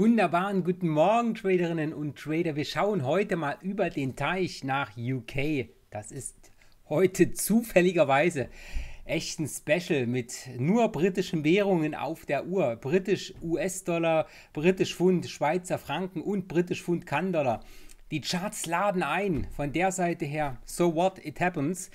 Wunderbaren guten Morgen, Traderinnen und Trader. Wir schauen heute mal über den Teich nach UK. Das ist heute zufälligerweise echt ein Special mit nur britischen Währungen auf der Uhr. Britisch US-Dollar, britisch Pfund, Schweizer Franken und britisch Pfund kann Die Charts laden ein. Von der Seite her, so what, it happens.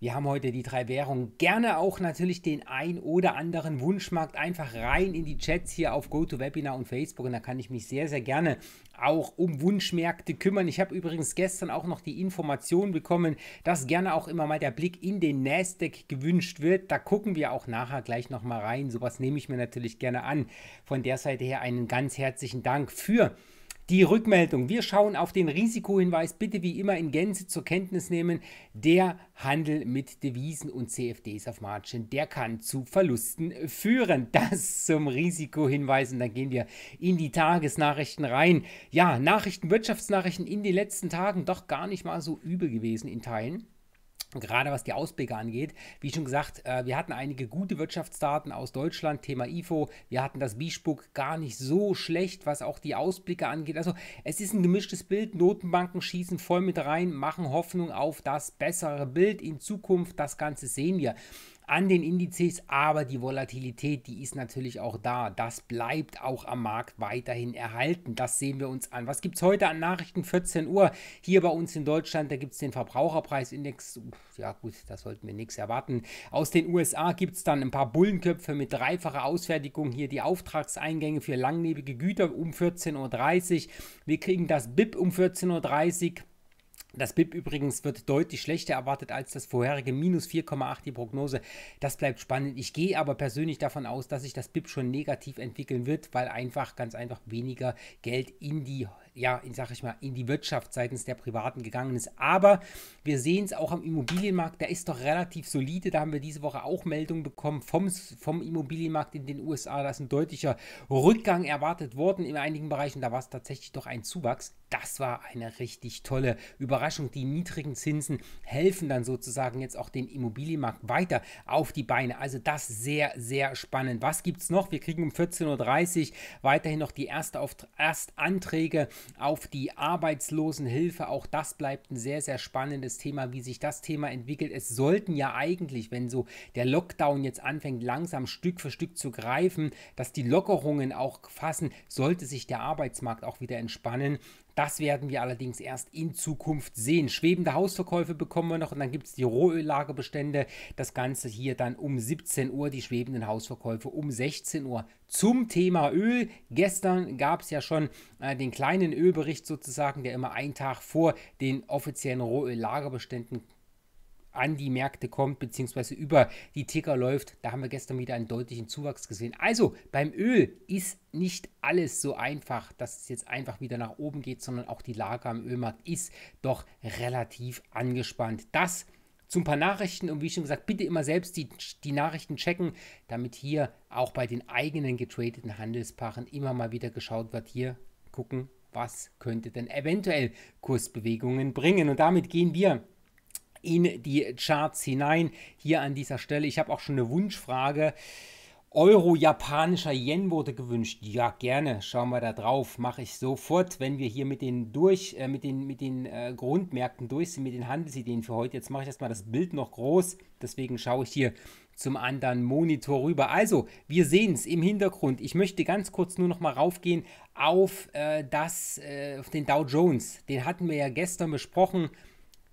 Wir haben heute die drei Währungen. Gerne auch natürlich den ein oder anderen Wunschmarkt einfach rein in die Chats hier auf GoToWebinar und Facebook. Und da kann ich mich sehr, sehr gerne auch um Wunschmärkte kümmern. Ich habe übrigens gestern auch noch die Information bekommen, dass gerne auch immer mal der Blick in den Nasdaq gewünscht wird. Da gucken wir auch nachher gleich nochmal rein. Sowas nehme ich mir natürlich gerne an. Von der Seite her einen ganz herzlichen Dank für die die Rückmeldung. Wir schauen auf den Risikohinweis. Bitte wie immer in Gänze zur Kenntnis nehmen. Der Handel mit Devisen und CFDs auf Margin, der kann zu Verlusten führen. Das zum Risikohinweis. Und dann gehen wir in die Tagesnachrichten rein. Ja, Nachrichten, Wirtschaftsnachrichten in den letzten Tagen doch gar nicht mal so übel gewesen in Teilen. Gerade was die Ausblicke angeht, wie schon gesagt, äh, wir hatten einige gute Wirtschaftsdaten aus Deutschland, Thema IFO, wir hatten das Bischbuck gar nicht so schlecht, was auch die Ausblicke angeht. Also es ist ein gemischtes Bild, Notenbanken schießen voll mit rein, machen Hoffnung auf das bessere Bild in Zukunft, das Ganze sehen wir an den Indizes, aber die Volatilität, die ist natürlich auch da. Das bleibt auch am Markt weiterhin erhalten. Das sehen wir uns an. Was gibt es heute an Nachrichten? 14 Uhr hier bei uns in Deutschland, da gibt es den Verbraucherpreisindex. Ja gut, da sollten wir nichts erwarten. Aus den USA gibt es dann ein paar Bullenköpfe mit dreifacher Ausfertigung. Hier die Auftragseingänge für langlebige Güter um 14.30 Uhr. Wir kriegen das BIP um 14.30 Uhr. Das BIP übrigens wird deutlich schlechter erwartet als das vorherige, minus 4,8 die Prognose. Das bleibt spannend. Ich gehe aber persönlich davon aus, dass sich das BIP schon negativ entwickeln wird, weil einfach ganz einfach weniger Geld in die ja, ich sage ich mal, in die Wirtschaft seitens der Privaten gegangen ist. Aber wir sehen es auch am Immobilienmarkt, der ist doch relativ solide. Da haben wir diese Woche auch Meldungen bekommen vom, vom Immobilienmarkt in den USA. Da ist ein deutlicher Rückgang erwartet worden in einigen Bereichen. Da war es tatsächlich doch ein Zuwachs. Das war eine richtig tolle Überraschung. Die niedrigen Zinsen helfen dann sozusagen jetzt auch den Immobilienmarkt weiter auf die Beine. Also das sehr, sehr spannend. Was gibt es noch? Wir kriegen um 14.30 Uhr weiterhin noch die erste auf, Erstanträge auf die Arbeitslosenhilfe. Auch das bleibt ein sehr, sehr spannendes Thema, wie sich das Thema entwickelt. Es sollten ja eigentlich, wenn so der Lockdown jetzt anfängt, langsam Stück für Stück zu greifen, dass die Lockerungen auch fassen, sollte sich der Arbeitsmarkt auch wieder entspannen. Das werden wir allerdings erst in Zukunft sehen. Schwebende Hausverkäufe bekommen wir noch und dann gibt es die Rohöllagerbestände. Das Ganze hier dann um 17 Uhr, die schwebenden Hausverkäufe um 16 Uhr. Zum Thema Öl. Gestern gab es ja schon äh, den kleinen Ölbericht sozusagen, der immer einen Tag vor den offiziellen Rohöllagerbeständen an die Märkte kommt beziehungsweise über die Ticker läuft. Da haben wir gestern wieder einen deutlichen Zuwachs gesehen. Also beim Öl ist nicht alles so einfach, dass es jetzt einfach wieder nach oben geht, sondern auch die Lage am Ölmarkt ist doch relativ angespannt. Das zu ein paar Nachrichten und wie schon gesagt, bitte immer selbst die, die Nachrichten checken, damit hier auch bei den eigenen getradeten Handelspaaren immer mal wieder geschaut wird. Hier gucken, was könnte denn eventuell Kursbewegungen bringen. Und damit gehen wir in die Charts hinein. Hier an dieser Stelle, ich habe auch schon eine Wunschfrage. Euro japanischer Yen wurde gewünscht. Ja, gerne. Schauen wir da drauf. Mache ich sofort, wenn wir hier mit den durch, äh, mit den, mit den äh, Grundmärkten durch sind, mit den Handelsideen für heute. Jetzt mache ich erstmal das Bild noch groß. Deswegen schaue ich hier zum anderen Monitor rüber. Also, wir sehen es im Hintergrund. Ich möchte ganz kurz nur noch mal raufgehen auf, äh, das, äh, auf den Dow Jones. Den hatten wir ja gestern besprochen.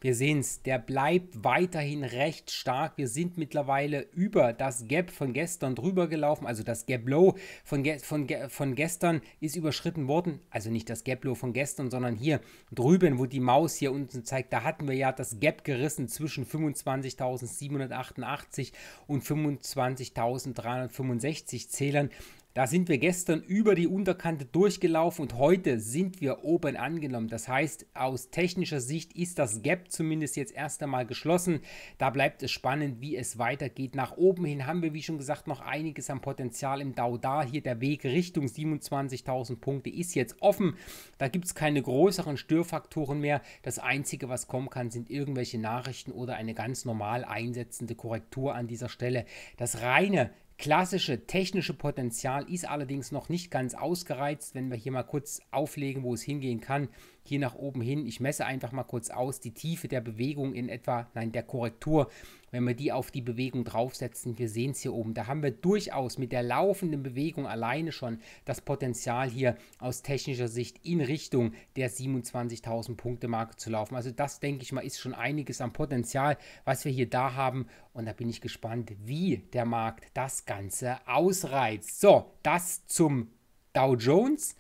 Wir sehen es, der bleibt weiterhin recht stark. Wir sind mittlerweile über das Gap von gestern drüber gelaufen. Also das Gap Low von, ge von, ge von gestern ist überschritten worden. Also nicht das Gap Low von gestern, sondern hier drüben, wo die Maus hier unten zeigt. Da hatten wir ja das Gap gerissen zwischen 25.788 und 25.365 Zählern. Da sind wir gestern über die Unterkante durchgelaufen und heute sind wir oben angenommen. Das heißt, aus technischer Sicht ist das Gap zumindest jetzt erst einmal geschlossen. Da bleibt es spannend, wie es weitergeht. Nach oben hin haben wir, wie schon gesagt, noch einiges an Potenzial im Dow da. Hier der Weg Richtung 27.000 Punkte ist jetzt offen. Da gibt es keine größeren Störfaktoren mehr. Das Einzige, was kommen kann, sind irgendwelche Nachrichten oder eine ganz normal einsetzende Korrektur an dieser Stelle. Das reine klassische technische Potenzial ist allerdings noch nicht ganz ausgereizt. Wenn wir hier mal kurz auflegen, wo es hingehen kann, hier nach oben hin, ich messe einfach mal kurz aus die Tiefe der Bewegung in etwa, nein, der Korrektur wenn wir die auf die Bewegung draufsetzen, wir sehen es hier oben, da haben wir durchaus mit der laufenden Bewegung alleine schon das Potenzial hier aus technischer Sicht in Richtung der 27.000 Punkte Marke zu laufen. Also das denke ich mal ist schon einiges am Potenzial, was wir hier da haben und da bin ich gespannt, wie der Markt das Ganze ausreizt. So, das zum Dow Jones.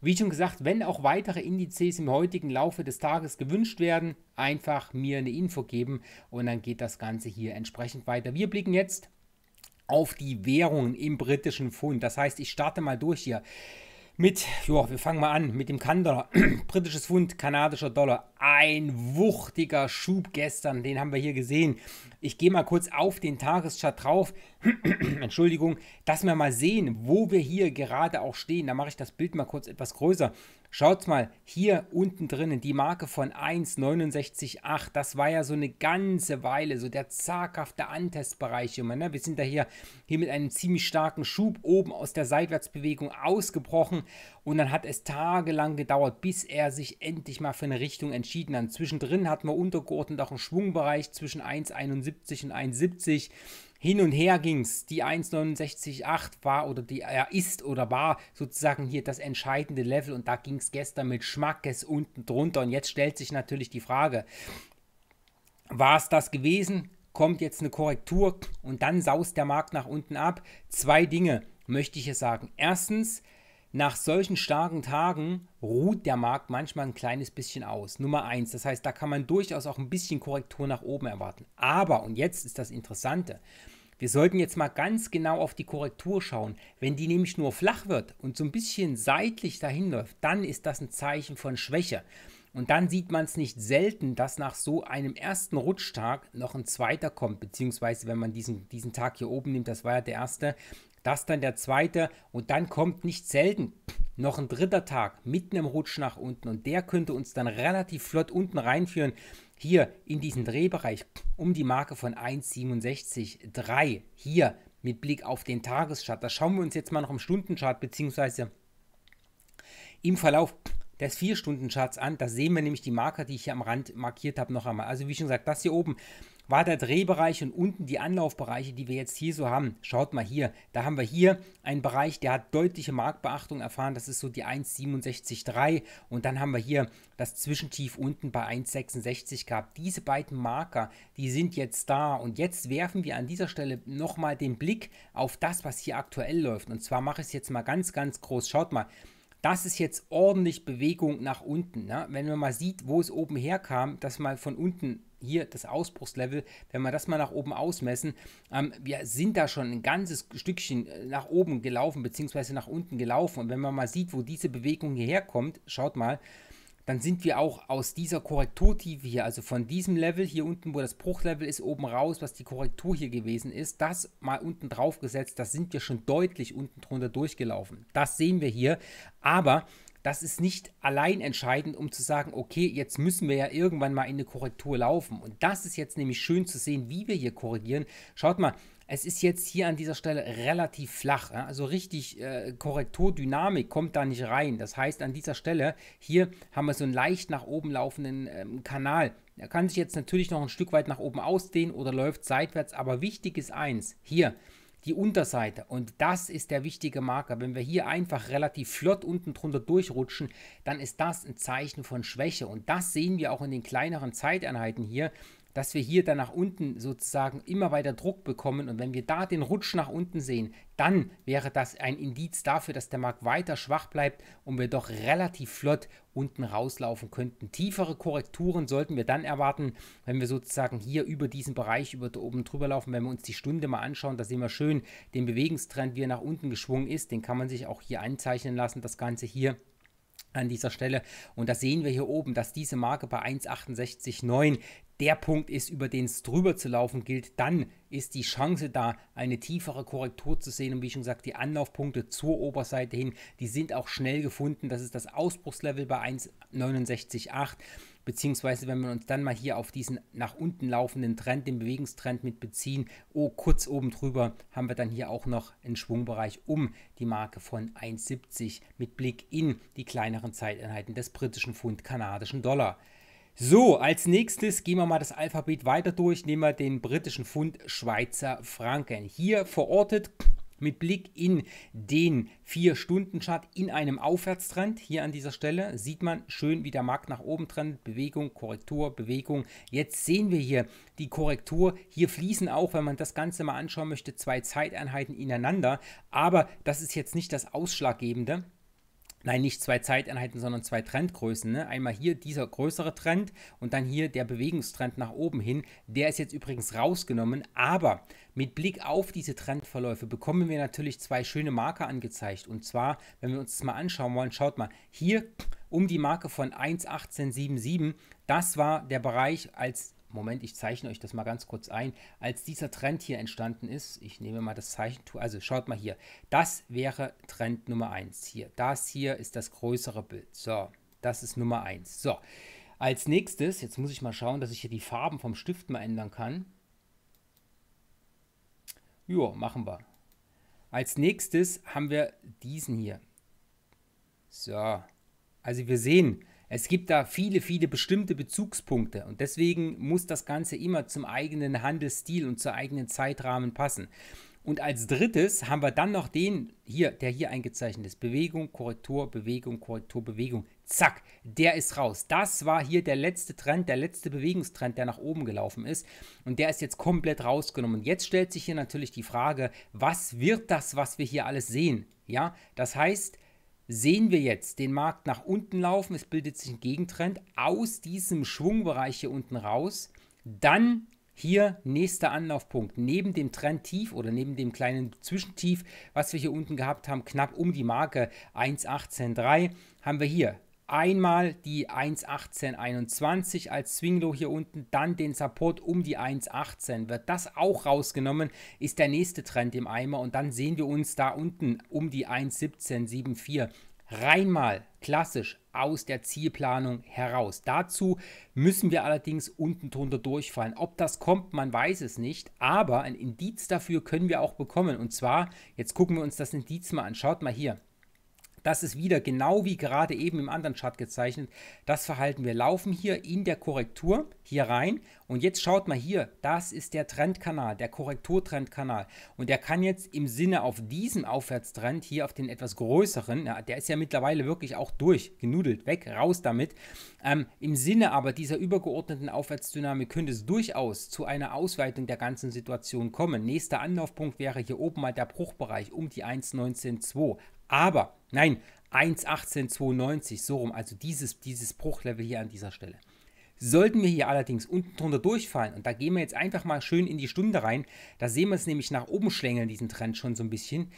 Wie schon gesagt, wenn auch weitere Indizes im heutigen Laufe des Tages gewünscht werden, einfach mir eine Info geben und dann geht das Ganze hier entsprechend weiter. Wir blicken jetzt auf die Währungen im britischen Pfund. Das heißt, ich starte mal durch hier mit, ja, wir fangen mal an mit dem kan Britisches Pfund, kanadischer Dollar. Ein wuchtiger Schub gestern, den haben wir hier gesehen. Ich gehe mal kurz auf den Tageschart drauf. Entschuldigung, dass wir mal sehen, wo wir hier gerade auch stehen. Da mache ich das Bild mal kurz etwas größer. Schaut mal, hier unten drinnen die Marke von 1,69,8, das war ja so eine ganze Weile, so der zaghafte Antestbereich immer. Ne? Wir sind da hier, hier mit einem ziemlich starken Schub oben aus der Seitwärtsbewegung ausgebrochen und dann hat es tagelang gedauert, bis er sich endlich mal für eine Richtung entschieden hat. Zwischendrin hatten wir untergeordnet auch einen Schwungbereich zwischen 1,71 und 1,70 hin und her ging's. Die 1,69,8 war oder die er äh, ist oder war sozusagen hier das entscheidende Level und da ging's gestern mit Schmackes unten drunter. Und jetzt stellt sich natürlich die Frage, war es das gewesen? Kommt jetzt eine Korrektur und dann saust der Markt nach unten ab? Zwei Dinge möchte ich hier sagen. Erstens, nach solchen starken Tagen ruht der Markt manchmal ein kleines bisschen aus. Nummer eins, das heißt, da kann man durchaus auch ein bisschen Korrektur nach oben erwarten. Aber, und jetzt ist das Interessante, wir sollten jetzt mal ganz genau auf die Korrektur schauen. Wenn die nämlich nur flach wird und so ein bisschen seitlich dahin läuft, dann ist das ein Zeichen von Schwäche. Und dann sieht man es nicht selten, dass nach so einem ersten Rutschtag noch ein zweiter kommt, beziehungsweise wenn man diesen, diesen Tag hier oben nimmt, das war ja der erste, das dann der zweite und dann kommt nicht selten noch ein dritter Tag mitten im Rutsch nach unten und der könnte uns dann relativ flott unten reinführen hier in diesen Drehbereich um die Marke von 1,67,3 hier mit Blick auf den Tageschart. Das schauen wir uns jetzt mal noch im Stundenchart bzw. im Verlauf des 4-Stunden-Charts an. Da sehen wir nämlich die Marker, die ich hier am Rand markiert habe, noch einmal. Also wie schon gesagt, das hier oben war der Drehbereich und unten die Anlaufbereiche, die wir jetzt hier so haben. Schaut mal hier, da haben wir hier einen Bereich, der hat deutliche Marktbeachtung erfahren, das ist so die 1,67,3 und dann haben wir hier das Zwischentief unten bei 1,66 gehabt. Diese beiden Marker, die sind jetzt da und jetzt werfen wir an dieser Stelle nochmal den Blick auf das, was hier aktuell läuft und zwar mache ich es jetzt mal ganz, ganz groß. Schaut mal, das ist jetzt ordentlich Bewegung nach unten. Ne? Wenn man mal sieht, wo es oben herkam, dass mal von unten hier das Ausbruchslevel, wenn wir das mal nach oben ausmessen, ähm, wir sind da schon ein ganzes Stückchen äh, nach oben gelaufen, beziehungsweise nach unten gelaufen. Und wenn man mal sieht, wo diese Bewegung hierher kommt, schaut mal, dann sind wir auch aus dieser Korrekturtiefe hier, also von diesem Level hier unten, wo das Bruchlevel ist, oben raus, was die Korrektur hier gewesen ist, das mal unten drauf gesetzt, das sind wir schon deutlich unten drunter durchgelaufen. Das sehen wir hier, aber das ist nicht allein entscheidend, um zu sagen, okay, jetzt müssen wir ja irgendwann mal in eine Korrektur laufen. Und das ist jetzt nämlich schön zu sehen, wie wir hier korrigieren. Schaut mal, es ist jetzt hier an dieser Stelle relativ flach. Also richtig äh, Korrekturdynamik kommt da nicht rein. Das heißt, an dieser Stelle hier haben wir so einen leicht nach oben laufenden ähm, Kanal. Er kann sich jetzt natürlich noch ein Stück weit nach oben ausdehnen oder läuft seitwärts. Aber wichtig ist eins, hier, die Unterseite. Und das ist der wichtige Marker. Wenn wir hier einfach relativ flott unten drunter durchrutschen, dann ist das ein Zeichen von Schwäche. Und das sehen wir auch in den kleineren Zeiteinheiten hier dass wir hier dann nach unten sozusagen immer weiter Druck bekommen und wenn wir da den Rutsch nach unten sehen, dann wäre das ein Indiz dafür, dass der Markt weiter schwach bleibt und wir doch relativ flott unten rauslaufen könnten. Tiefere Korrekturen sollten wir dann erwarten, wenn wir sozusagen hier über diesen Bereich über oben drüber laufen. Wenn wir uns die Stunde mal anschauen, da sehen wir schön den Bewegungstrend, wie er nach unten geschwungen ist. Den kann man sich auch hier anzeichnen lassen, das Ganze hier an dieser Stelle. Und da sehen wir hier oben, dass diese Marke bei 1,68,9 der Punkt ist, über den es drüber zu laufen gilt, dann ist die Chance da, eine tiefere Korrektur zu sehen. Und wie schon gesagt, die Anlaufpunkte zur Oberseite hin, die sind auch schnell gefunden. Das ist das Ausbruchslevel bei 1,69,8. Beziehungsweise, wenn wir uns dann mal hier auf diesen nach unten laufenden Trend, den Bewegungstrend mit beziehen, oh, kurz oben drüber haben wir dann hier auch noch einen Schwungbereich um die Marke von 1,70 mit Blick in die kleineren Zeiteinheiten des britischen Pfund, kanadischen Dollar. So, als nächstes gehen wir mal das Alphabet weiter durch, nehmen wir den britischen Pfund Schweizer Franken. Hier verortet mit Blick in den 4-Stunden-Chart in einem Aufwärtstrend. Hier an dieser Stelle sieht man schön, wie der Markt nach oben trennt. Bewegung, Korrektur, Bewegung. Jetzt sehen wir hier die Korrektur. Hier fließen auch, wenn man das Ganze mal anschauen möchte, zwei Zeiteinheiten ineinander. Aber das ist jetzt nicht das Ausschlaggebende nein, nicht zwei Zeiteinheiten, sondern zwei Trendgrößen. Ne? Einmal hier dieser größere Trend und dann hier der Bewegungstrend nach oben hin. Der ist jetzt übrigens rausgenommen, aber mit Blick auf diese Trendverläufe bekommen wir natürlich zwei schöne Marker angezeigt. Und zwar, wenn wir uns das mal anschauen wollen, schaut mal, hier um die Marke von 1,1877, das war der Bereich, als Moment, ich zeichne euch das mal ganz kurz ein. Als dieser Trend hier entstanden ist, ich nehme mal das Zeichentool, also schaut mal hier, das wäre Trend Nummer 1 hier. Das hier ist das größere Bild. So, das ist Nummer 1. So, als nächstes, jetzt muss ich mal schauen, dass ich hier die Farben vom Stift mal ändern kann. Jo, machen wir. Als nächstes haben wir diesen hier. So, also wir sehen, es gibt da viele, viele bestimmte Bezugspunkte und deswegen muss das Ganze immer zum eigenen Handelsstil und zum eigenen Zeitrahmen passen. Und als drittes haben wir dann noch den hier, der hier eingezeichnet ist. Bewegung, Korrektur, Bewegung, Korrektur, Bewegung. Zack, der ist raus. Das war hier der letzte Trend, der letzte Bewegungstrend, der nach oben gelaufen ist. Und der ist jetzt komplett rausgenommen. Und jetzt stellt sich hier natürlich die Frage, was wird das, was wir hier alles sehen? Ja, das heißt, sehen wir jetzt den Markt nach unten laufen, es bildet sich ein Gegentrend aus diesem Schwungbereich hier unten raus, dann hier nächster Anlaufpunkt neben dem Trendtief oder neben dem kleinen Zwischentief, was wir hier unten gehabt haben, knapp um die Marke 1,183, haben wir hier Einmal die 1,1821 als Swinglow hier unten, dann den Support um die 1,18. Wird das auch rausgenommen, ist der nächste Trend im Eimer und dann sehen wir uns da unten um die 1,1774 rein mal klassisch aus der Zielplanung heraus. Dazu müssen wir allerdings unten drunter durchfallen. Ob das kommt, man weiß es nicht, aber ein Indiz dafür können wir auch bekommen. Und zwar, jetzt gucken wir uns das Indiz mal an. Schaut mal hier, das ist wieder genau wie gerade eben im anderen Chart gezeichnet. Das Verhalten. Wir laufen hier in der Korrektur hier rein und jetzt schaut mal hier, das ist der Trendkanal, der Korrekturtrendkanal und der kann jetzt im Sinne auf diesen Aufwärtstrend hier auf den etwas größeren, ja, der ist ja mittlerweile wirklich auch durch, genudelt, weg, raus damit. Ähm, Im Sinne aber dieser übergeordneten Aufwärtsdynamik könnte es durchaus zu einer Ausweitung der ganzen Situation kommen. Nächster Anlaufpunkt wäre hier oben mal der Bruchbereich um die 1,19,2. Aber, nein, 1,1892, so rum, also dieses, dieses Bruchlevel hier an dieser Stelle. Sollten wir hier allerdings unten drunter durchfallen, und da gehen wir jetzt einfach mal schön in die Stunde rein, da sehen wir es nämlich nach oben schlängeln, diesen Trend schon so ein bisschen,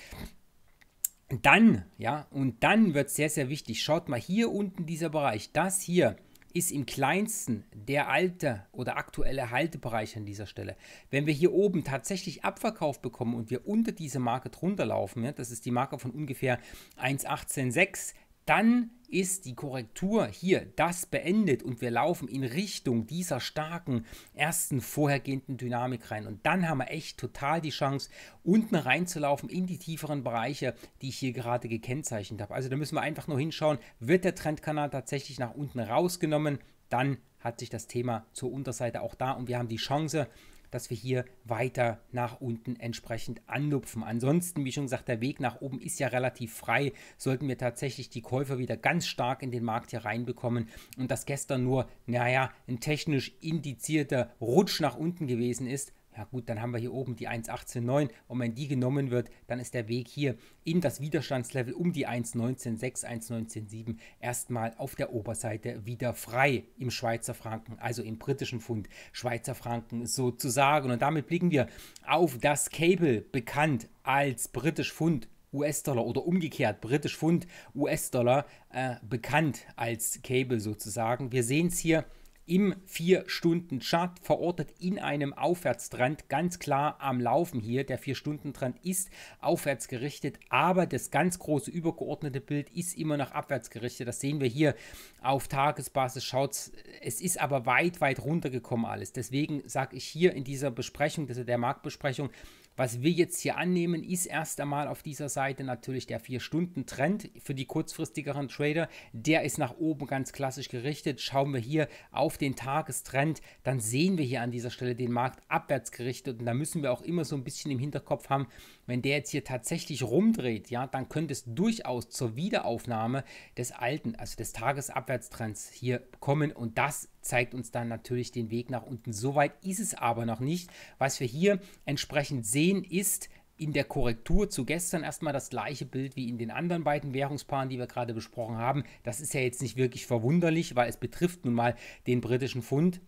dann, ja, und dann wird es sehr, sehr wichtig. Schaut mal hier unten dieser Bereich, das hier, ist im kleinsten der alte oder aktuelle Haltebereich an dieser Stelle. Wenn wir hier oben tatsächlich Abverkauf bekommen und wir unter diese Marke drunter laufen, ja, das ist die Marke von ungefähr 1,186, dann ist die Korrektur hier das beendet und wir laufen in Richtung dieser starken ersten vorhergehenden Dynamik rein. Und dann haben wir echt total die Chance, unten reinzulaufen in die tieferen Bereiche, die ich hier gerade gekennzeichnet habe. Also da müssen wir einfach nur hinschauen, wird der Trendkanal tatsächlich nach unten rausgenommen, dann hat sich das Thema zur Unterseite auch da und wir haben die Chance, dass wir hier weiter nach unten entsprechend anlupfen. Ansonsten, wie schon gesagt, der Weg nach oben ist ja relativ frei. Sollten wir tatsächlich die Käufer wieder ganz stark in den Markt hier reinbekommen und das gestern nur, naja, ein technisch indizierter Rutsch nach unten gewesen ist, ja gut, dann haben wir hier oben die 1,18,9 und wenn die genommen wird, dann ist der Weg hier in das Widerstandslevel um die 1,19,6, 1,19,7 erstmal auf der Oberseite wieder frei im Schweizer Franken, also im britischen Pfund Schweizer Franken sozusagen. Und damit blicken wir auf das Cable, bekannt als britisch Pfund US-Dollar oder umgekehrt britisch Pfund US-Dollar äh, bekannt als Cable sozusagen. Wir sehen es hier im 4-Stunden-Chart verortet in einem Aufwärtstrend, ganz klar am Laufen hier. Der 4-Stunden-Trend ist aufwärts gerichtet, aber das ganz große übergeordnete Bild ist immer noch abwärts gerichtet. Das sehen wir hier auf Tagesbasis. Schaut, es ist aber weit, weit runtergekommen alles. Deswegen sage ich hier in dieser Besprechung, also der Marktbesprechung, was wir jetzt hier annehmen, ist erst einmal auf dieser Seite natürlich der 4-Stunden-Trend für die kurzfristigeren Trader. Der ist nach oben ganz klassisch gerichtet. Schauen wir hier auf den Tagestrend, dann sehen wir hier an dieser Stelle den Markt abwärts gerichtet und da müssen wir auch immer so ein bisschen im Hinterkopf haben, wenn der jetzt hier tatsächlich rumdreht, ja, dann könnte es durchaus zur Wiederaufnahme des alten, also des Tagesabwärtstrends hier kommen und das zeigt uns dann natürlich den Weg nach unten. Soweit ist es aber noch nicht. Was wir hier entsprechend sehen ist, in der Korrektur zu gestern erstmal das gleiche Bild wie in den anderen beiden Währungspaaren, die wir gerade besprochen haben. Das ist ja jetzt nicht wirklich verwunderlich, weil es betrifft nun mal den britischen Pfund.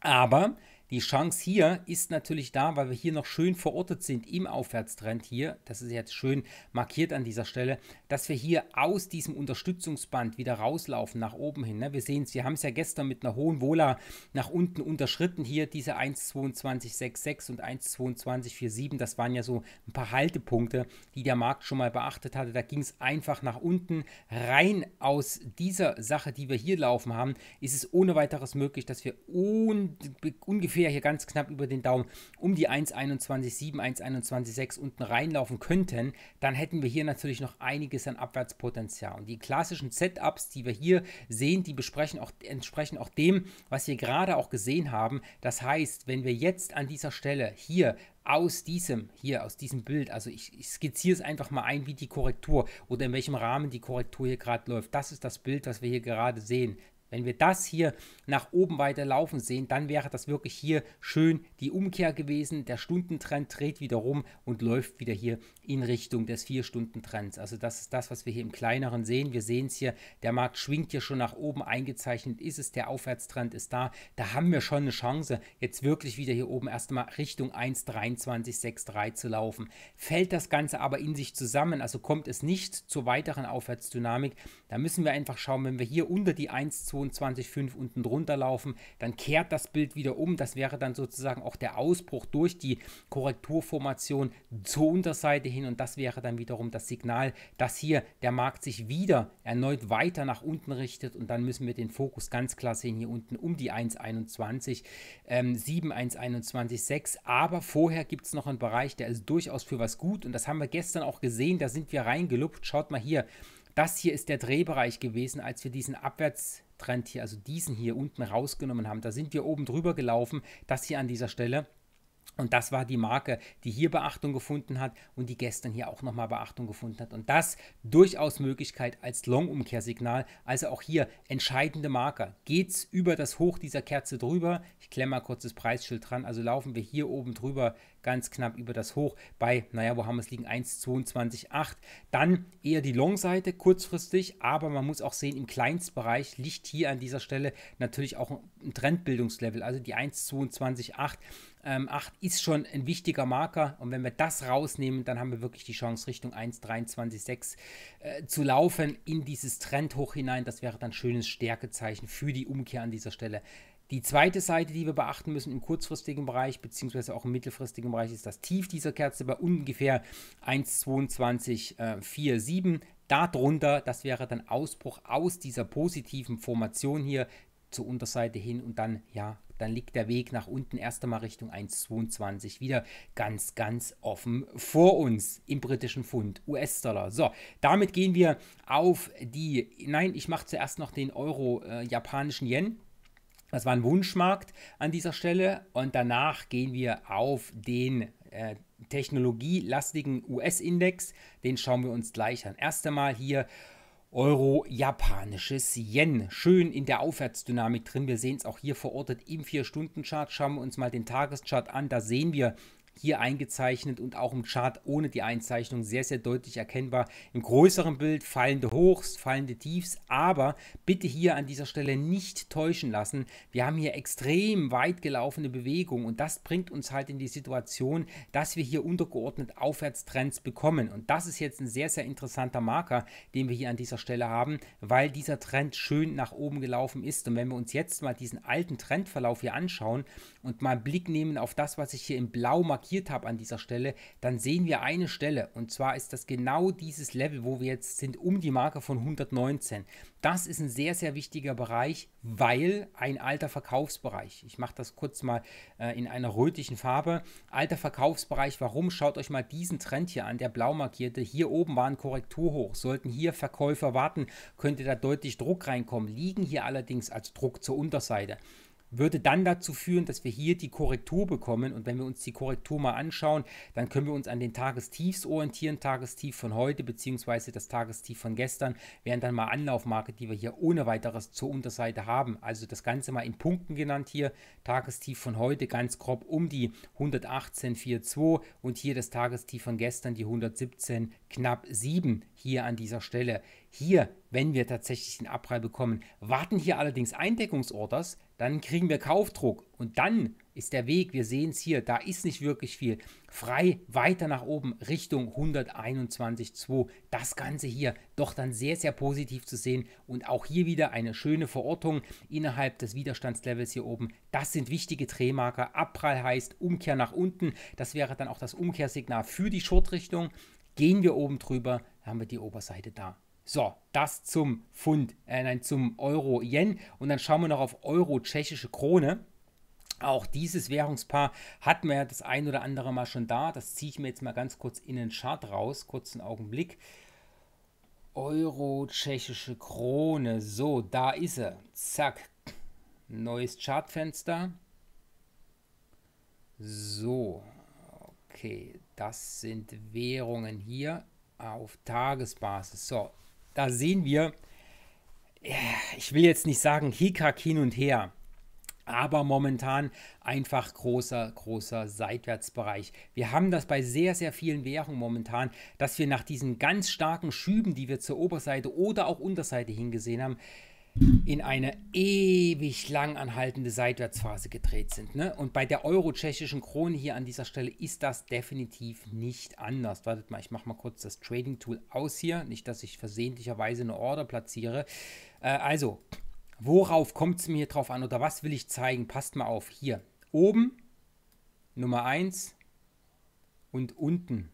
Aber die Chance hier ist natürlich da, weil wir hier noch schön verortet sind im Aufwärtstrend hier, das ist jetzt schön markiert an dieser Stelle, dass wir hier aus diesem Unterstützungsband wieder rauslaufen nach oben hin. Ne? Wir sehen es, wir haben es ja gestern mit einer hohen Vola nach unten unterschritten hier, diese 1,2266 und 1,2247, das waren ja so ein paar Haltepunkte, die der Markt schon mal beachtet hatte. Da ging es einfach nach unten. Rein aus dieser Sache, die wir hier laufen haben, ist es ohne weiteres möglich, dass wir un ungefähr ungefähr hier ganz knapp über den Daumen um die 1,21,7, 1,21,6 unten reinlaufen könnten, dann hätten wir hier natürlich noch einiges an Abwärtspotenzial. Und die klassischen Setups, die wir hier sehen, die besprechen auch, entsprechen auch dem, was wir gerade auch gesehen haben. Das heißt, wenn wir jetzt an dieser Stelle hier aus diesem hier, aus diesem Bild, also ich, ich skizziere es einfach mal ein, wie die Korrektur oder in welchem Rahmen die Korrektur hier gerade läuft. Das ist das Bild, was wir hier gerade sehen. Wenn wir das hier nach oben weiter laufen sehen, dann wäre das wirklich hier schön die Umkehr gewesen. Der Stundentrend dreht wieder rum und läuft wieder hier in Richtung des 4-Stunden-Trends. Also das ist das, was wir hier im kleineren sehen. Wir sehen es hier, der Markt schwingt hier schon nach oben. Eingezeichnet ist es, der Aufwärtstrend ist da. Da haben wir schon eine Chance, jetzt wirklich wieder hier oben erstmal Richtung 1,2363 zu laufen. Fällt das Ganze aber in sich zusammen, also kommt es nicht zur weiteren Aufwärtsdynamik, da müssen wir einfach schauen, wenn wir hier unter die 1,22 22,5 unten drunter laufen, dann kehrt das Bild wieder um. Das wäre dann sozusagen auch der Ausbruch durch die Korrekturformation zur Unterseite hin und das wäre dann wiederum das Signal, dass hier der Markt sich wieder erneut weiter nach unten richtet und dann müssen wir den Fokus ganz klar sehen hier unten um die 1,21, ähm, 7, 1,21, 6. Aber vorher gibt es noch einen Bereich, der ist durchaus für was gut und das haben wir gestern auch gesehen, da sind wir reingelupft. Schaut mal hier. Das hier ist der Drehbereich gewesen, als wir diesen Abwärts, Trend hier, also diesen hier unten rausgenommen haben. Da sind wir oben drüber gelaufen, das hier an dieser Stelle. Und das war die Marke, die hier Beachtung gefunden hat und die gestern hier auch nochmal Beachtung gefunden hat. Und das durchaus Möglichkeit als Long-Umkehrsignal. Also auch hier entscheidende Marker. Geht es über das Hoch dieser Kerze drüber? Ich klemme mal kurz das Preisschild dran. Also laufen wir hier oben drüber ganz knapp über das Hoch bei, naja, wo haben wir es liegen? 1,22,8. Dann eher die Long-Seite kurzfristig, aber man muss auch sehen, im Kleinstbereich liegt hier an dieser Stelle natürlich auch ein Trendbildungslevel. Also die 1,22,8 ähm, 8 ist schon ein wichtiger Marker und wenn wir das rausnehmen, dann haben wir wirklich die Chance, Richtung 1,23,6 äh, zu laufen in dieses Trendhoch hinein. Das wäre dann ein schönes Stärkezeichen für die Umkehr an dieser Stelle. Die zweite Seite, die wir beachten müssen im kurzfristigen Bereich, beziehungsweise auch im mittelfristigen Bereich, ist das Tief dieser Kerze bei ungefähr 1,2247. Äh, Darunter, das wäre dann Ausbruch aus dieser positiven Formation hier, zur Unterseite hin und dann, ja, dann liegt der Weg nach unten erst einmal Richtung 1,22 wieder ganz, ganz offen vor uns im britischen Pfund, US-Dollar. So, damit gehen wir auf die, nein, ich mache zuerst noch den Euro, äh, japanischen Yen. Das war ein Wunschmarkt an dieser Stelle und danach gehen wir auf den äh, technologielastigen US-Index. Den schauen wir uns gleich an. Erst einmal hier Euro japanisches Yen. Schön in der Aufwärtsdynamik drin. Wir sehen es auch hier verortet im 4-Stunden-Chart. Schauen wir uns mal den Tageschart an. Da sehen wir hier eingezeichnet und auch im Chart ohne die Einzeichnung sehr, sehr deutlich erkennbar. Im größeren Bild fallende Hochs, fallende Tiefs, aber bitte hier an dieser Stelle nicht täuschen lassen. Wir haben hier extrem weit gelaufene Bewegung und das bringt uns halt in die Situation, dass wir hier untergeordnet Aufwärtstrends bekommen. Und das ist jetzt ein sehr, sehr interessanter Marker, den wir hier an dieser Stelle haben, weil dieser Trend schön nach oben gelaufen ist. Und wenn wir uns jetzt mal diesen alten Trendverlauf hier anschauen und mal einen Blick nehmen auf das, was ich hier im Blau markiere, markiert habe an dieser Stelle, dann sehen wir eine Stelle und zwar ist das genau dieses Level, wo wir jetzt sind, um die Marke von 119. Das ist ein sehr, sehr wichtiger Bereich, weil ein alter Verkaufsbereich, ich mache das kurz mal äh, in einer rötlichen Farbe, alter Verkaufsbereich, warum? Schaut euch mal diesen Trend hier an, der blau markierte. Hier oben war ein Korrekturhoch. Sollten hier Verkäufer warten, könnte da deutlich Druck reinkommen. Liegen hier allerdings als Druck zur Unterseite würde dann dazu führen, dass wir hier die Korrektur bekommen. Und wenn wir uns die Korrektur mal anschauen, dann können wir uns an den Tagestiefs orientieren. Tagestief von heute beziehungsweise das Tagestief von gestern wären dann mal Anlaufmarke, die wir hier ohne weiteres zur Unterseite haben. Also das Ganze mal in Punkten genannt hier. Tagestief von heute ganz grob um die 118,42 und hier das Tagestief von gestern die 117 knapp 7 hier an dieser Stelle. Hier wenn wir tatsächlich den Abprall bekommen. Warten hier allerdings Eindeckungsorders, dann kriegen wir Kaufdruck und dann ist der Weg, wir sehen es hier, da ist nicht wirklich viel, frei weiter nach oben Richtung 121,2. Das Ganze hier doch dann sehr, sehr positiv zu sehen und auch hier wieder eine schöne Verortung innerhalb des Widerstandslevels hier oben. Das sind wichtige Drehmarker. Abprall heißt Umkehr nach unten. Das wäre dann auch das Umkehrsignal für die Shortrichtung. Gehen wir oben drüber, haben wir die Oberseite da. So, das zum Pfund, äh, nein, zum Euro-Yen. Und dann schauen wir noch auf Euro-Tschechische Krone. Auch dieses Währungspaar hatten wir ja das ein oder andere Mal schon da. Das ziehe ich mir jetzt mal ganz kurz in den Chart raus. Kurzen Augenblick. Euro, tschechische Krone. So, da ist er. Zack. Neues Chartfenster. So. Okay, das sind Währungen hier auf Tagesbasis. So, da sehen wir, äh, ich will jetzt nicht sagen Hickhack hin und her, aber momentan einfach großer, großer Seitwärtsbereich. Wir haben das bei sehr, sehr vielen Währungen momentan, dass wir nach diesen ganz starken Schüben, die wir zur Oberseite oder auch Unterseite hingesehen haben, in eine ewig lang anhaltende Seitwärtsphase gedreht sind. Ne? Und bei der euro-tschechischen Krone hier an dieser Stelle ist das definitiv nicht anders. Wartet mal, ich mache mal kurz das Trading-Tool aus hier. Nicht, dass ich versehentlicherweise eine Order platziere. Äh, also, worauf kommt es mir hier drauf an oder was will ich zeigen? Passt mal auf. Hier oben Nummer 1 und unten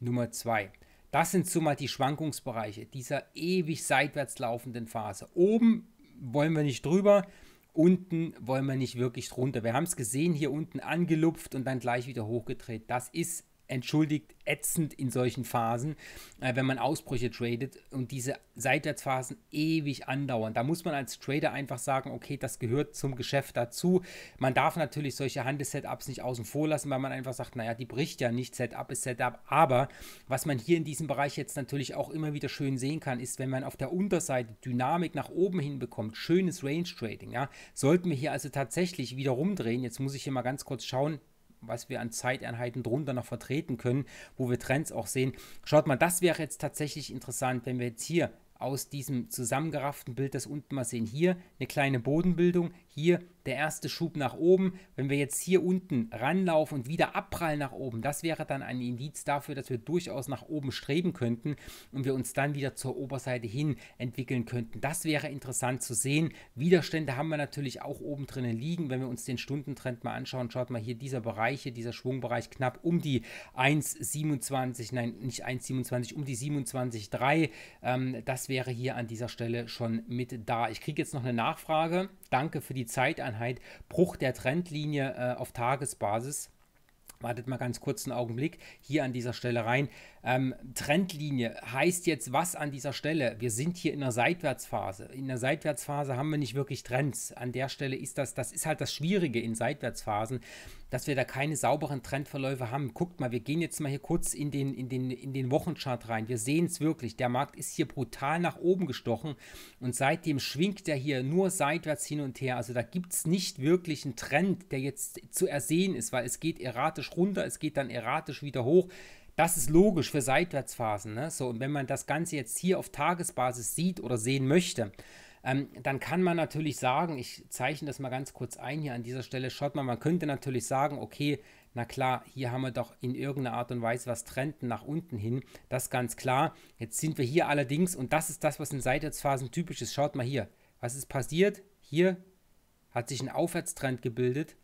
Nummer 2. Das sind so mal die Schwankungsbereiche dieser ewig seitwärts laufenden Phase. Oben wollen wir nicht drüber, unten wollen wir nicht wirklich drunter. Wir haben es gesehen, hier unten angelupft und dann gleich wieder hochgedreht. Das ist entschuldigt ätzend in solchen Phasen, äh, wenn man Ausbrüche tradet und diese Seitwärtsphasen ewig andauern. Da muss man als Trader einfach sagen, okay, das gehört zum Geschäft dazu. Man darf natürlich solche Handelssetups nicht außen vor lassen, weil man einfach sagt, naja, die bricht ja nicht, Setup ist Setup. Aber was man hier in diesem Bereich jetzt natürlich auch immer wieder schön sehen kann, ist, wenn man auf der Unterseite Dynamik nach oben hinbekommt, schönes Range Trading, ja, sollten wir hier also tatsächlich wieder rumdrehen. Jetzt muss ich hier mal ganz kurz schauen, was wir an Zeiteinheiten drunter noch vertreten können, wo wir Trends auch sehen. Schaut mal, das wäre jetzt tatsächlich interessant, wenn wir jetzt hier aus diesem zusammengerafften Bild, das unten mal sehen, hier eine kleine Bodenbildung, hier der erste Schub nach oben. Wenn wir jetzt hier unten ranlaufen und wieder abprallen nach oben, das wäre dann ein Indiz dafür, dass wir durchaus nach oben streben könnten und wir uns dann wieder zur Oberseite hin entwickeln könnten. Das wäre interessant zu sehen. Widerstände haben wir natürlich auch oben drinnen liegen. Wenn wir uns den Stundentrend mal anschauen, schaut mal hier dieser Bereich, hier dieser Schwungbereich knapp um die 1,27, nein, nicht 1,27, um die 27,3. Ähm, das wäre hier an dieser Stelle schon mit da. Ich kriege jetzt noch eine Nachfrage. Danke für die Zeiteinheit. Bruch der Trendlinie äh, auf Tagesbasis. Wartet mal ganz kurz einen Augenblick hier an dieser Stelle rein. Ähm, Trendlinie heißt jetzt was an dieser Stelle? Wir sind hier in einer Seitwärtsphase. In der Seitwärtsphase haben wir nicht wirklich Trends. An der Stelle ist das, das ist halt das Schwierige in Seitwärtsphasen, dass wir da keine sauberen Trendverläufe haben. Guckt mal, wir gehen jetzt mal hier kurz in den, in den, in den Wochenchart rein. Wir sehen es wirklich. Der Markt ist hier brutal nach oben gestochen und seitdem schwingt er hier nur seitwärts hin und her. Also da gibt es nicht wirklich einen Trend, der jetzt zu ersehen ist, weil es geht erratisch runter, es geht dann erratisch wieder hoch. Das ist logisch für Seitwärtsphasen. Ne? So, und wenn man das Ganze jetzt hier auf Tagesbasis sieht oder sehen möchte, ähm, dann kann man natürlich sagen, ich zeichne das mal ganz kurz ein hier an dieser Stelle, schaut mal, man könnte natürlich sagen, okay, na klar, hier haben wir doch in irgendeiner Art und Weise was Trenden nach unten hin, das ganz klar. Jetzt sind wir hier allerdings, und das ist das, was in Seitwärtsphasen typisch ist, schaut mal hier, was ist passiert? Hier hat sich ein Aufwärtstrend gebildet.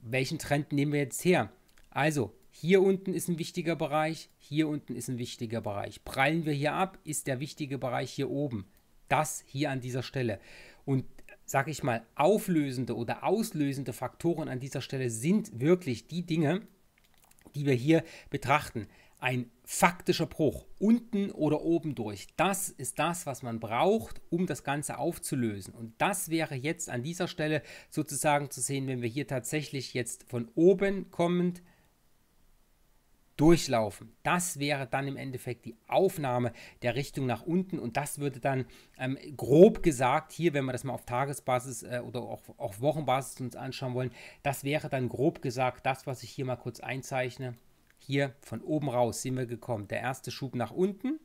Welchen Trend nehmen wir jetzt her? Also, hier unten ist ein wichtiger Bereich, hier unten ist ein wichtiger Bereich. Prallen wir hier ab, ist der wichtige Bereich hier oben. Das hier an dieser Stelle. Und sage ich mal, auflösende oder auslösende Faktoren an dieser Stelle sind wirklich die Dinge, die wir hier betrachten. Ein faktischer Bruch unten oder oben durch. Das ist das, was man braucht, um das Ganze aufzulösen. Und das wäre jetzt an dieser Stelle sozusagen zu sehen, wenn wir hier tatsächlich jetzt von oben kommend durchlaufen. Das wäre dann im Endeffekt die Aufnahme der Richtung nach unten und das würde dann ähm, grob gesagt hier, wenn wir das mal auf Tagesbasis äh, oder auch auf Wochenbasis uns anschauen wollen, das wäre dann grob gesagt das, was ich hier mal kurz einzeichne. Hier von oben raus sind wir gekommen. Der erste Schub nach unten,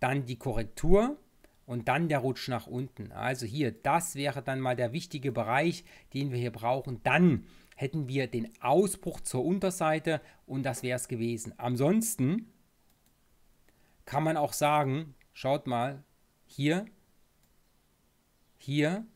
dann die Korrektur und dann der Rutsch nach unten. Also hier, das wäre dann mal der wichtige Bereich, den wir hier brauchen. Dann hätten wir den Ausbruch zur Unterseite und das wäre es gewesen. Ansonsten kann man auch sagen, schaut mal, hier, hier,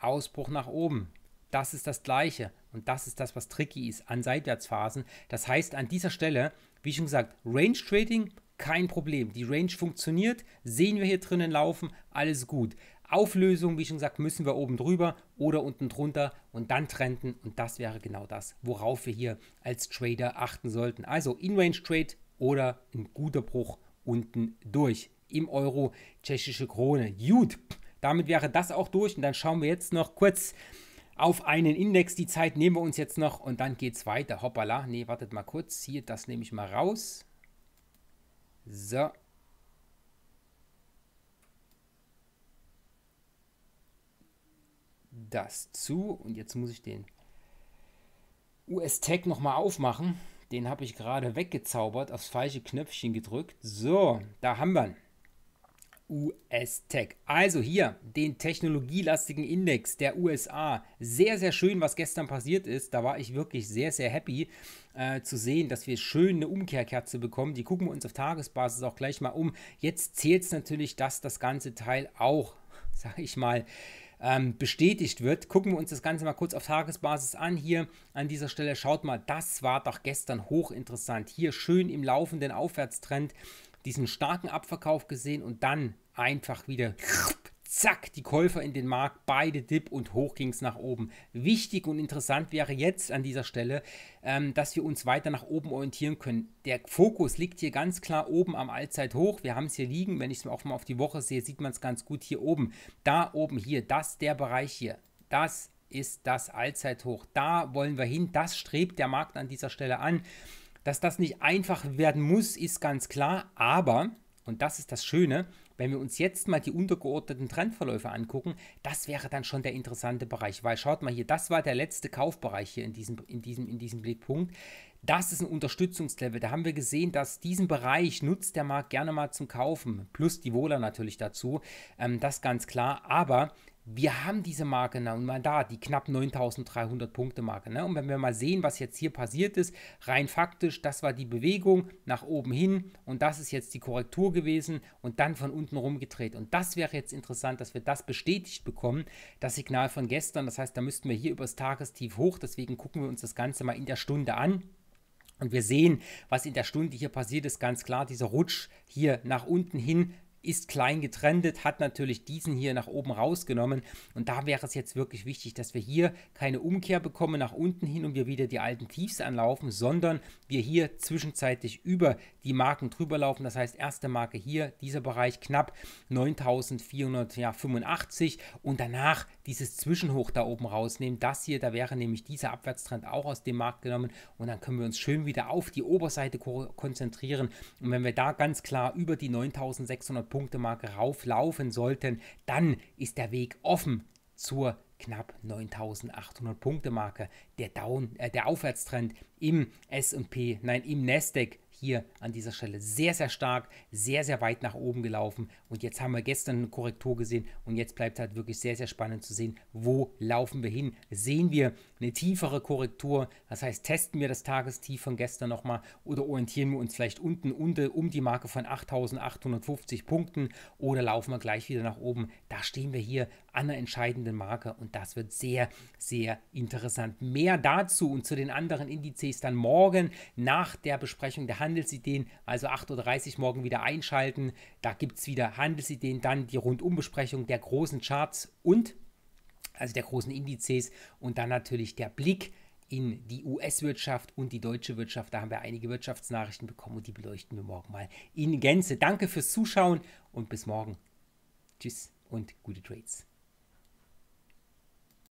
Ausbruch nach oben. Das ist das Gleiche und das ist das, was tricky ist an Seitwärtsphasen. Das heißt, an dieser Stelle, wie schon gesagt, Range Trading kein Problem. Die Range funktioniert, sehen wir hier drinnen laufen, alles gut. Auflösung, wie schon gesagt, müssen wir oben drüber oder unten drunter und dann trenden. Und das wäre genau das, worauf wir hier als Trader achten sollten. Also In-Range Trade oder ein guter Bruch unten durch. Im Euro tschechische Krone. Gut, damit wäre das auch durch. Und dann schauen wir jetzt noch kurz auf einen Index. Die Zeit nehmen wir uns jetzt noch und dann geht es weiter. Hoppala. Nee, wartet mal kurz. Hier, das nehme ich mal raus. So, das zu. Und jetzt muss ich den US-Tag nochmal aufmachen. Den habe ich gerade weggezaubert, aufs falsche Knöpfchen gedrückt. So, da haben wir ihn. US-Tech. Also hier den technologielastigen Index der USA. Sehr, sehr schön, was gestern passiert ist. Da war ich wirklich sehr, sehr happy äh, zu sehen, dass wir schön eine Umkehrkerze bekommen. Die gucken wir uns auf Tagesbasis auch gleich mal um. Jetzt zählt es natürlich, dass das ganze Teil auch, sage ich mal, ähm, bestätigt wird. Gucken wir uns das Ganze mal kurz auf Tagesbasis an. Hier an dieser Stelle schaut mal, das war doch gestern hochinteressant. Hier schön im laufenden Aufwärtstrend diesen starken Abverkauf gesehen und dann einfach wieder zack, die Käufer in den Markt, beide Dip und hoch ging es nach oben. Wichtig und interessant wäre jetzt an dieser Stelle, ähm, dass wir uns weiter nach oben orientieren können. Der Fokus liegt hier ganz klar oben am Allzeithoch. Wir haben es hier liegen, wenn ich es auch mal auf die Woche sehe, sieht man es ganz gut hier oben. Da oben hier, das der Bereich hier. Das ist das Allzeithoch. Da wollen wir hin. Das strebt der Markt an dieser Stelle an. Dass das nicht einfach werden muss, ist ganz klar. Aber, und das ist das Schöne, wenn wir uns jetzt mal die untergeordneten Trendverläufe angucken, das wäre dann schon der interessante Bereich, weil schaut mal hier, das war der letzte Kaufbereich hier in diesem, in diesem, in diesem Blickpunkt. Das ist ein Unterstützungslevel. Da haben wir gesehen, dass diesen Bereich nutzt der Markt gerne mal zum Kaufen, plus die Wohler natürlich dazu. Ähm, das ganz klar. Aber wir haben diese Marke nun mal da, die knapp 9300 Punkte Marke. Ne? Und wenn wir mal sehen, was jetzt hier passiert ist, rein faktisch, das war die Bewegung nach oben hin und das ist jetzt die Korrektur gewesen und dann von unten rumgedreht. Und das wäre jetzt interessant, dass wir das bestätigt bekommen, das Signal von gestern. Das heißt, da müssten wir hier übers Tagestief hoch. Deswegen gucken wir uns das Ganze mal in der Stunde an. Und wir sehen, was in der Stunde hier passiert ist, ganz klar, dieser Rutsch hier nach unten hin, ist klein getrendet, hat natürlich diesen hier nach oben rausgenommen. Und da wäre es jetzt wirklich wichtig, dass wir hier keine Umkehr bekommen nach unten hin und wir wieder die alten Tiefs anlaufen, sondern wir hier zwischenzeitlich über die Marken drüber laufen. Das heißt, erste Marke hier, dieser Bereich knapp 9485 und danach dieses Zwischenhoch da oben rausnehmen. Das hier, da wäre nämlich dieser Abwärtstrend auch aus dem Markt genommen und dann können wir uns schön wieder auf die Oberseite konzentrieren. Und wenn wir da ganz klar über die 9600 Punkte Marke rauflaufen sollten, dann ist der Weg offen zur knapp 9800 Punkte Marke. Der Down äh, der Aufwärtstrend im S&P, nein, im Nasdaq hier an dieser Stelle sehr, sehr stark, sehr, sehr weit nach oben gelaufen. Und jetzt haben wir gestern eine Korrektur gesehen und jetzt bleibt halt wirklich sehr, sehr spannend zu sehen, wo laufen wir hin. Sehen wir eine tiefere Korrektur, das heißt, testen wir das Tagestief von gestern nochmal oder orientieren wir uns vielleicht unten unter, um die Marke von 8850 Punkten oder laufen wir gleich wieder nach oben. Da stehen wir hier an einer entscheidenden Marke und das wird sehr, sehr interessant. Mehr dazu und zu den anderen Indizes dann morgen nach der Besprechung der Handelsideen, also 8.30 Uhr morgen wieder einschalten. Da gibt es wieder Handelsideen, dann die Rundumbesprechung der großen Charts und also der großen Indizes und dann natürlich der Blick in die US-Wirtschaft und die deutsche Wirtschaft. Da haben wir einige Wirtschaftsnachrichten bekommen und die beleuchten wir morgen mal in Gänze. Danke fürs Zuschauen und bis morgen. Tschüss und gute Trades.